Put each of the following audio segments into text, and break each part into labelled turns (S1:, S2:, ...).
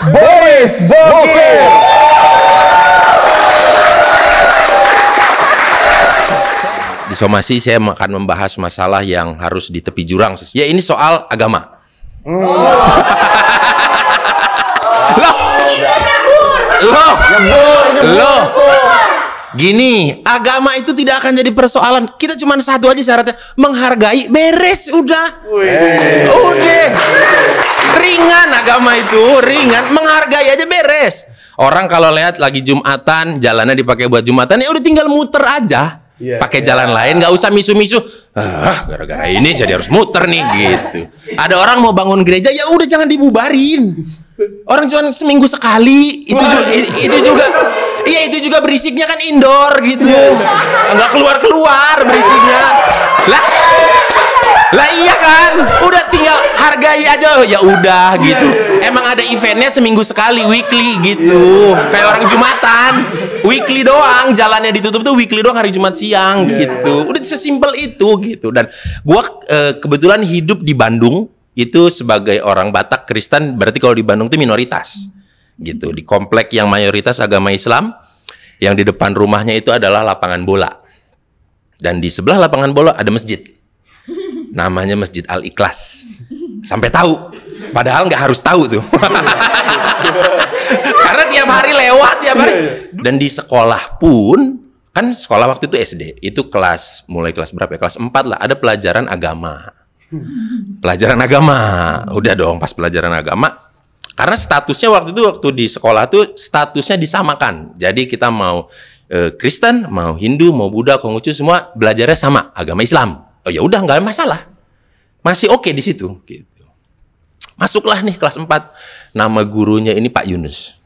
S1: Boris Bokir. Di somasi saya akan membahas masalah yang harus di tepi jurang. Ya ini soal agama. Mm. loh, loh, loh, Gini, agama itu tidak akan jadi persoalan. Kita cuma satu aja syaratnya, menghargai. Beres, udah, udah ringan agama itu ringan menghargai aja beres orang kalau lihat lagi jumatan jalannya dipakai buat jumatan ya udah tinggal muter aja yeah, pakai yeah. jalan lain gak usah misu-misu ah gara-gara ini jadi harus muter nih gitu ada orang mau bangun gereja ya udah jangan dibubarin orang cuma seminggu sekali itu juga, itu juga Iya itu juga berisiknya kan indoor gitu. Enggak iya, iya. keluar-keluar berisiknya. Lah. Lah iya kan? Udah tinggal hargai aja. Oh, ya udah gitu. Iya, Emang ada eventnya seminggu sekali weekly gitu. Kayak orang Jumatan. Weekly doang, jalannya ditutup tuh weekly doang hari Jumat siang gitu. Udah sesimpel itu gitu. Dan gua e, kebetulan hidup di Bandung itu sebagai orang Batak Kristen berarti kalau di Bandung tuh minoritas gitu di komplek yang mayoritas agama Islam yang di depan rumahnya itu adalah lapangan bola dan di sebelah lapangan bola ada masjid namanya Masjid Al Ikhlas sampai tahu padahal nggak harus tahu tuh karena tiap hari lewat tiap hari iya, iya. dan di sekolah pun kan sekolah waktu itu SD itu kelas mulai kelas berapa ya kelas 4 lah ada pelajaran agama pelajaran agama udah dong pas pelajaran agama karena statusnya waktu itu waktu di sekolah tuh statusnya disamakan. Jadi kita mau e, Kristen, mau Hindu, mau Buddha, Konghucu semua belajarnya sama agama Islam. Oh ya udah nggak masalah. Masih oke okay di situ gitu. Masuklah nih kelas 4. Nama gurunya ini Pak Yunus.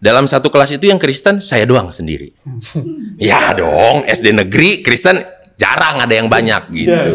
S1: Dalam satu kelas itu yang Kristen saya doang sendiri. ya dong, SD negeri Kristen jarang ada yang banyak iya. gitu.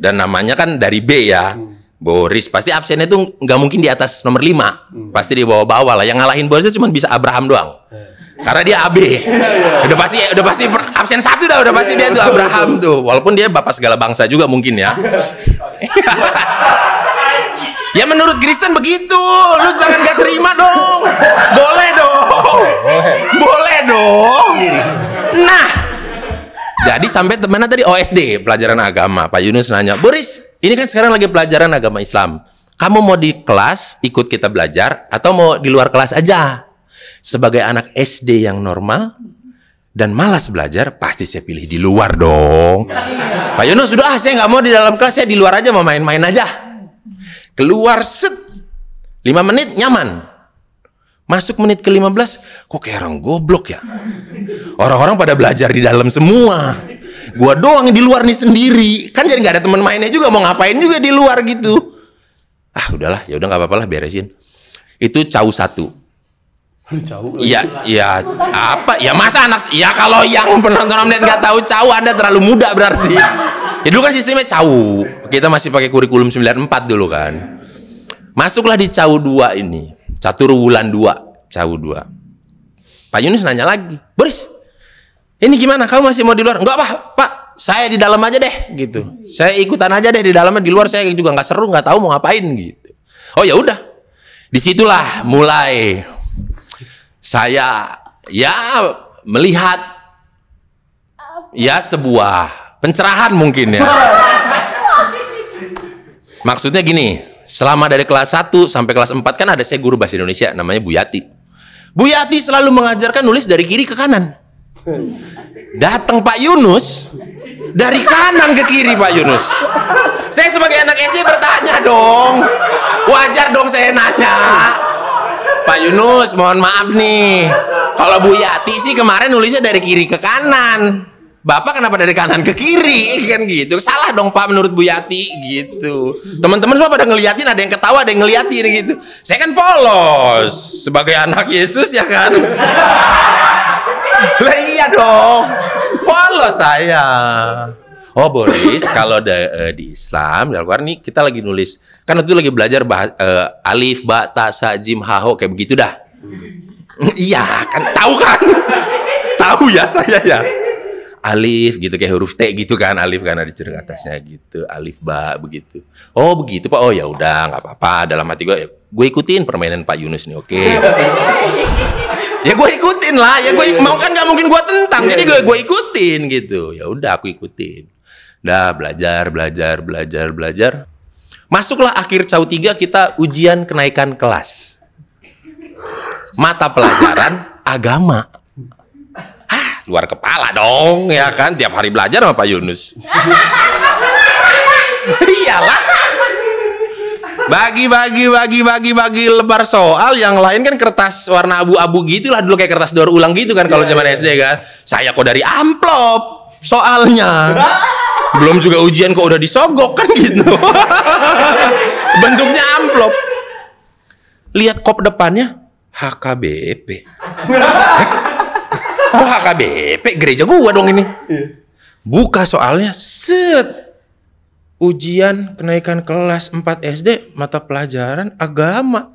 S1: Dan namanya kan dari B ya. Hmm. Boris pasti absennya tuh nggak mungkin di atas nomor 5 hmm. pasti di bawah-bawah lah yang ngalahin Boris cuma bisa Abraham doang eh. karena dia AB iya, iya. udah pasti udah pasti absen satu dah udah pasti iya, dia tuh Abraham tuh walaupun dia bapak segala bangsa juga mungkin ya ya menurut Kristen begitu lu jangan gak terima dong boleh dong boleh dong nah jadi sampai temannya tadi OSD pelajaran agama Pak Yunus nanya Boris ini kan sekarang lagi pelajaran agama Islam. Kamu mau di kelas ikut kita belajar atau mau di luar kelas aja? Sebagai anak SD yang normal dan malas belajar, pasti saya pilih di luar dong. Pak Yunus sudah ah saya nggak mau di dalam kelas, saya di luar aja mau main-main aja. Keluar set, lima menit nyaman. Masuk menit ke-15, kok kayak orang goblok ya? Orang-orang pada belajar di dalam semua. Gua doang di luar nih sendiri. Kan jadi gak ada teman mainnya juga, mau ngapain juga di luar gitu. Ah udahlah, ya udah gak apa-apa lah beresin. Itu cau satu. Iya, iya apa? Ya masa anak? Iya kalau yang penonton Omnet gak tahu cau, anda terlalu muda berarti. Ya dulu kan sistemnya cau. Kita masih pakai kurikulum 94 dulu kan. Masuklah di cau dua ini satu bulan dua, jauh dua. Pak Yunus nanya lagi, Boris, ini gimana? Kamu masih mau di luar? Enggak, Pak. Pak, saya di dalam aja deh, gitu. Saya ikutan aja deh di dalamnya, di luar saya juga nggak seru, nggak tahu mau ngapain, gitu. Oh ya udah, disitulah mulai saya ya melihat ya sebuah pencerahan mungkin ya. Maksudnya gini, selama dari kelas 1 sampai kelas 4 kan ada saya guru bahasa Indonesia namanya Bu Yati. Bu Yati selalu mengajarkan nulis dari kiri ke kanan. Datang Pak Yunus dari kanan ke kiri Pak Yunus. Saya sebagai anak SD bertanya dong. Wajar dong saya nanya. Pak Yunus, mohon maaf nih. Kalau Bu Yati sih kemarin nulisnya dari kiri ke kanan. Bapak kenapa dari kanan ke kiri kan gitu. Salah dong Pak menurut Bu Yati gitu. Teman-teman semua pada ngeliatin ada yang ketawa, ada yang ngeliatin gitu. Saya kan polos sebagai anak Yesus ya kan. lah iya dong. Polos saya. Oh Boris, kalau da, uh, di Islam, di Al-Quran nih kita lagi nulis. Kan itu lagi belajar bah, uh, alif, ba, ta, sa, jim, ha, ho, kayak begitu dah. iya, kan tahu kan? tahu ya saya ya alif gitu kayak huruf T gitu kan alif karena ada ceruk atasnya gitu alif ba begitu oh begitu pak oh ya udah nggak apa-apa dalam hati gue ya, gue ikutin permainan Pak Yunus nih oke okay. ya, ya gue ikutin lah ya gue iya, iya, mau iya. kan nggak mungkin gue tentang jadi gue gue ikutin gitu ya udah aku ikutin dah belajar belajar belajar belajar masuklah akhir cau tiga kita ujian kenaikan kelas mata pelajaran agama luar kepala dong ya iya. kan tiap hari belajar sama Pak Yunus iyalah bagi bagi bagi bagi bagi lebar soal yang lain kan kertas warna abu-abu gitulah dulu kayak kertas daur ulang gitu kan kalau iya, zaman iya. SD kan saya kok dari amplop soalnya belum juga ujian kok udah disogok kan gitu
S2: bentuknya amplop
S1: lihat kop depannya HKBP Kok HKBP gereja gua dong ini. Iya. Buka soalnya set ujian kenaikan kelas 4 SD mata pelajaran agama.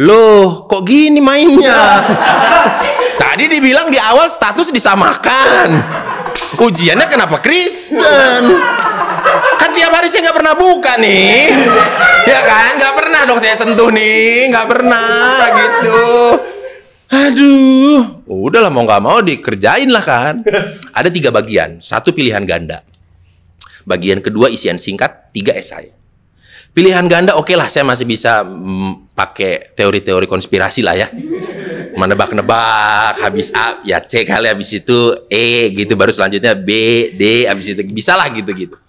S1: Loh, kok gini mainnya? Tadi dibilang di awal status disamakan. Ujiannya kenapa Kristen? Kan tiap hari saya nggak pernah buka nih. Ya kan? Nggak pernah dong saya sentuh nih. Nggak pernah gitu. Aduh, udahlah mau nggak mau dikerjain lah kan. Ada tiga bagian, satu pilihan ganda. Bagian kedua isian singkat, tiga esai. Pilihan ganda oke okay lah, saya masih bisa mm, pakai teori-teori konspirasi lah ya. Menebak-nebak, habis A, ya C kali, habis itu E gitu, baru selanjutnya B, D, habis itu bisa lah gitu-gitu.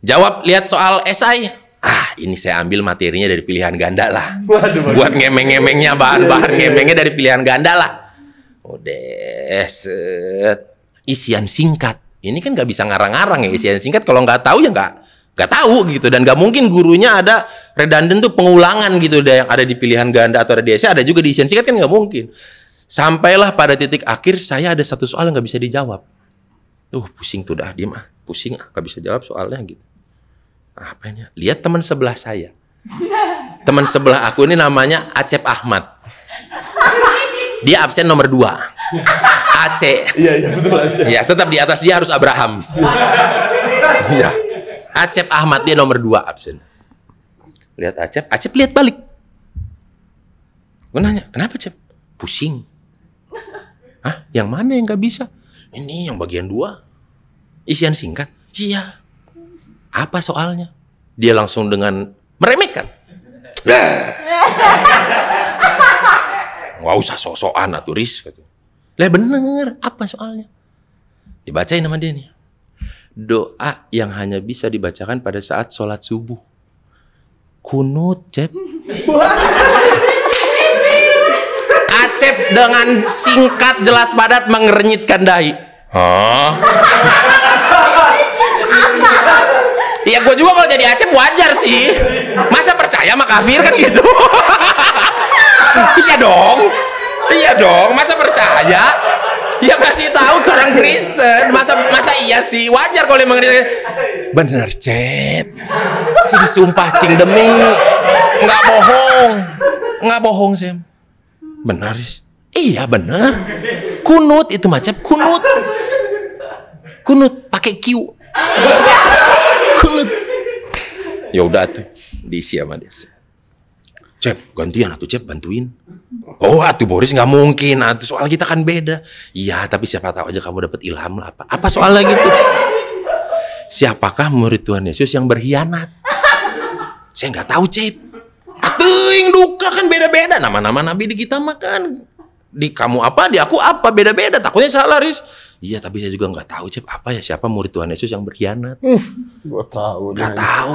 S1: Jawab, lihat soal esai, ah ini saya ambil materinya dari pilihan ganda lah. Waduh, Buat ngemeng-ngemengnya bahan-bahan iya, iya, iya. ngemengnya dari pilihan ganda lah. Udah oh, set. isian singkat. Ini kan nggak bisa ngarang-ngarang ya isian singkat. Kalau nggak tahu ya nggak nggak tahu gitu dan nggak mungkin gurunya ada redundant tuh pengulangan gitu yang ada di pilihan ganda atau ada di ada juga di isian singkat kan nggak mungkin sampailah pada titik akhir saya ada satu soal yang nggak bisa dijawab tuh pusing tuh dah dia mah pusing ah nggak bisa jawab soalnya gitu apa ini? Lihat teman sebelah saya. Teman sebelah aku ini namanya Acep Ahmad. Dia absen nomor dua. Aceh. Iya, iya betul Aceh. Ya, tetap di atas dia harus Abraham. ya. Acep Ahmad dia nomor dua absen. Lihat Acep, Acep lihat balik. Gue nanya, kenapa Acep? Pusing. Hah? Yang mana yang gak bisa? Ini yang bagian dua. Isian singkat. Iya. Apa soalnya? Dia langsung dengan meremehkan. Nggak usah sosokan atau turis Riz. Lah bener, apa soalnya? Dibacain sama dia nih. Doa yang hanya bisa dibacakan pada saat sholat subuh. Kunut, Cep. Acep dengan singkat jelas padat mengernyitkan dahi. Hah? Iya, gue juga kalau jadi Acep wajar sih masa percaya sama kafir kan gitu iya dong iya dong masa percaya ya kasih tahu ke orang Kristen masa masa iya sih wajar kalau emang bener Cep cing sumpah cing demi nggak bohong nggak bohong sih. benar iya benar kunut itu macam kunut kunut pakai Q Ya udah tuh diisi sama dia. Cep, gantian atuh Cep bantuin. Oh, atuh Boris nggak mungkin. Atuh soal kita kan beda. Iya, tapi siapa tahu aja kamu dapat ilham lah apa. Apa soalnya gitu? Siapakah murid Tuhan Yesus yang berkhianat? Saya nggak tahu, Cep. Atuing duka kan beda-beda nama-nama nabi di kita makan Di kamu apa, di aku apa, beda-beda. Takutnya salah, Riz. Iya, tapi saya juga nggak tahu cip apa ya siapa murid Tuhan Yesus yang berkhianat. Hmm. Gua tahu. Gak tahu.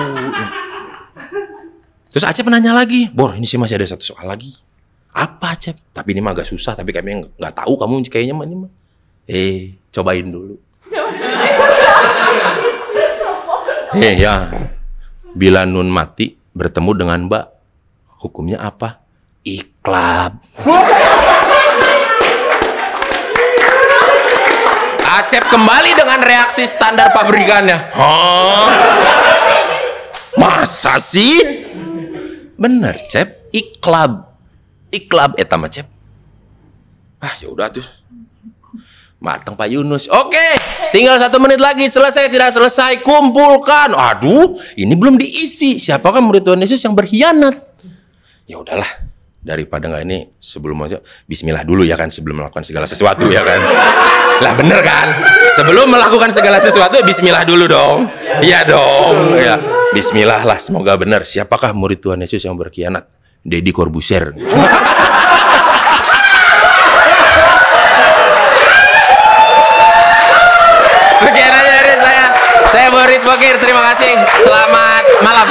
S1: Terus Acep nanya lagi, Bor ini sih masih ada satu soal lagi. Apa Acep? Tapi ini mah agak susah, tapi kami nggak tahu kamu kayaknya mah ini mah. Eh, cobain dulu. Eh ya, bila Nun mati bertemu dengan Mbak, hukumnya apa? Iklab. Kembali dengan reaksi standar pabrikannya. Hah? Oh. Masa sih? Bener, Cep. Iklab. Iklab eta Cep. Ah, ya udah tuh. Matang Pak Yunus. Oke, tinggal satu menit lagi. Selesai tidak selesai, kumpulkan. Aduh, ini belum diisi. Siapakah murid Tuhan Yesus yang berkhianat? Ya udahlah, daripada nggak ini sebelum aja Bismillah dulu ya kan sebelum melakukan segala sesuatu ya kan lah bener kan sebelum melakukan segala sesuatu Bismillah dulu dong iya dong ya Bismillah lah semoga bener siapakah murid Tuhan Yesus yang berkhianat Deddy corbusier sekian aja dari saya saya Boris Bokir terima kasih selamat malam